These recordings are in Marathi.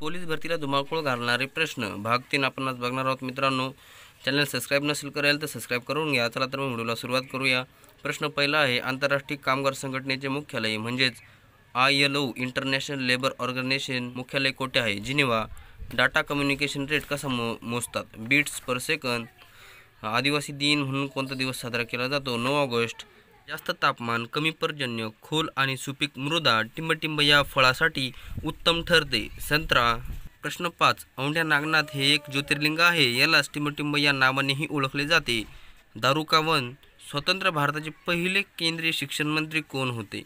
पोलीस भरतीला धुमाकूळ घालणारे प्रश्न भाग तीन आपण आज बघणार आहोत मित्रांनो चॅनल सबस्क्राईब नसेल करायला तर सबस्क्राईब करून घ्या चला तर मग व्हिडिओला सुरुवात करूया प्रश्न पहिला आहे आंतरराष्ट्रीय कामगार संघटनेचे मुख्यालय म्हणजेच I L O international labour organisation मुख्यालय कोठे आहे जिनेवा डाटा कम्युनिकेशन रेट कसा मो मोजतात बीट्स पर सेकंद आदिवासी दिन म्हणून कोणता दिवस साजरा केला जातो नऊ ऑगस्ट जास्त तापमान कमी पर्जन्य खोल आणि सुपीक मृदा टिंबटिंब या फळासाठी उत्तम ठरते संत्रा प्रश्न पाच औंढ्या नागनाथ हे एक ज्योतिर्लिंग आहे यालाच टिंबटिंब या नावानेही ओळखले जाते दारुकावन स्वतंत्र भारताचे पहिले केंद्रीय शिक्षण मंत्री कोण होते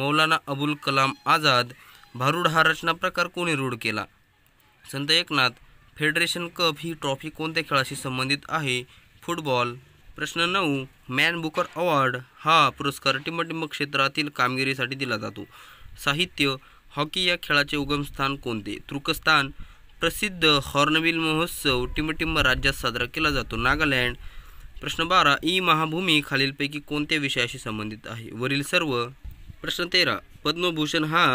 मौलाना अबुल कलाम आझाद भारुड हा रचना प्रकार कोणी रूढ केला संत एकनाथ फेडरेशन कप ही ट्रॉफी कोणत्या खेळाशी संबंधित आहे फुटबॉल प्रश्न नऊ मॅन बुकर अवॉर्ड हा पुरस्कार टिंबटिंब क्षेत्रातील कामगिरीसाठी दिला जातो साहित्य हॉकी या खेळाचे उगमस्थान कोणते त्रुकस्थान प्रसिद्ध हॉर्नबिल महोत्सव टिंबटिंब राज्यात साजरा केला जातो नागालँड प्रश्न बारा ई महाभूमी खालीलपैकी कोणत्या विषयाशी संबंधित आहे वरील सर्व प्रश्न तेरा पद्मभूषण हा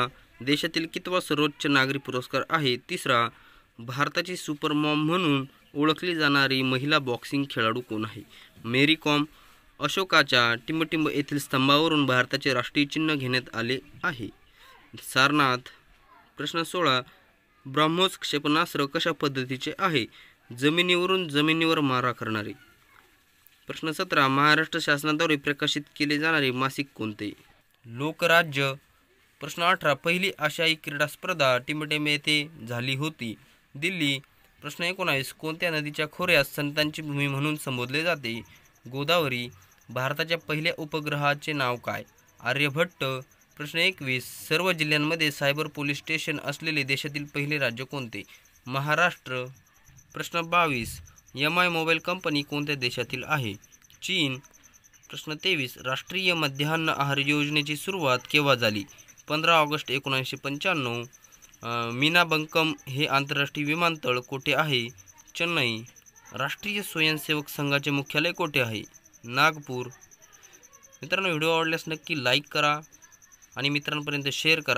देशातील कितवा सर्वोच्च नागरी पुरस्कार आहे तिसरा भारताची सुपरमॉम म्हणून ओळखली जाणारी महिला बॉक्सिंग खेळाडू कोण आहे मेरी कॉम अशोकाच्या टिंबटिंब येथील स्तंभावरून भारताचे राष्ट्रीय चिन्ह घेण्यात आले आहे सारनाथ प्रश्न सोळा ब्राह्मोस क्षेपणास्त्र कशा पद्धतीचे आहे जमिनीवरून जमिनीवर मारा करणारे प्रश्न सतरा महाराष्ट्र शासनाद्वारे प्रकाशित केले जाणारे मासिक कोणते लोकराज्य प्रश्न अठरा पहिली आशियाई क्रीडा स्पर्धा टिमटेम येथे झाली होती दिल्ली प्रश्न एकोणावीस कोणत्या नदीच्या खोऱ्यास संतांची भूमी म्हणून संबोधले जाते गोदावरी भारताच्या पहिल्या उपग्रहाचे नाव काय आर्यभट्ट प्रश्न एकवीस सर्व जिल्ह्यांमध्ये सायबर पोलीस स्टेशन असलेले देशातील पहिले राज्य कोणते महाराष्ट्र प्रश्न बावीस एम आय मोबाईल कंपनी कोणत्या देशातील आहे चीन प्रश्न तेवीस राष्ट्रीय मध्यान्न आहार योजनेची सुरुवात केव्हा झाली पंधरा ऑगस्ट एकोणीसशे पंच्याण्णव मीना बंकम हे आंतरराष्ट्रीय विमानतळ कोठे आहे चेन्नई राष्ट्रीय स्वयंसेवक संघाचे मुख्यालय कोठे आहे नागपूर मित्रांनो व्हिडिओ आवडल्यास नक्की लाईक करा आणि मित्रांपर्यंत शेअर करा